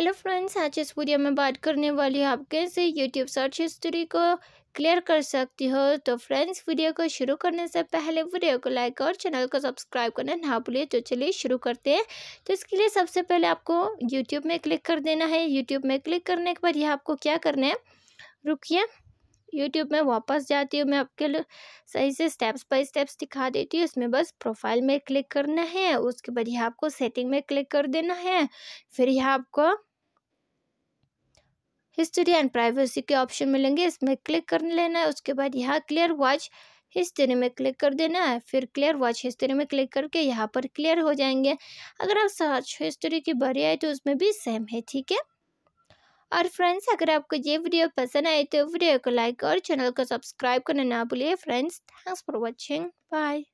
hello friends आज इस video में बात करने वाली हूँ आप कैसे यूट्यूब सर्च हिस्ट्री को क्लियर कर सकती हो तो फ्रेंड्स वीडियो को शुरू करने से पहले वीडियो को लाइक और चैनल को सब्सक्राइब करना ना भूलिए तो चलिए शुरू करते हैं तो इसके लिए सबसे पहले आपको यूट्यूब में क्लिक कर देना है यूट्यूब में क्लिक करने के बाद यह आपको क्या करना है रुकिए यूट्यूब में वापस जाती हूँ मैं आपके लिए सही से स्टेप्स बाई स्टेप्स दिखा देती हूँ इसमें बस प्रोफाइल में क्लिक करना है उसके बाद यह आपको सेटिंग में क्लिक कर देना है फिर यह आपको हिस्ट्री एंड प्राइवेसी के ऑप्शन मिलेंगे इसमें क्लिक कर लेना है उसके बाद यहाँ क्लियर वॉच हिस्ट्री में क्लिक कर देना है फिर क्लियर वॉच हिस्ट्री में क्लिक करके यहाँ पर क्लियर हो जाएंगे अगर आप सर्च हिस्ट्री की भरी आए तो उसमें भी सेम है ठीक है और फ्रेंड्स अगर आपको ये वीडियो पसंद आए तो वीडियो को लाइक और चैनल को सब्सक्राइब करना ना भूलिए friends thanks for watching bye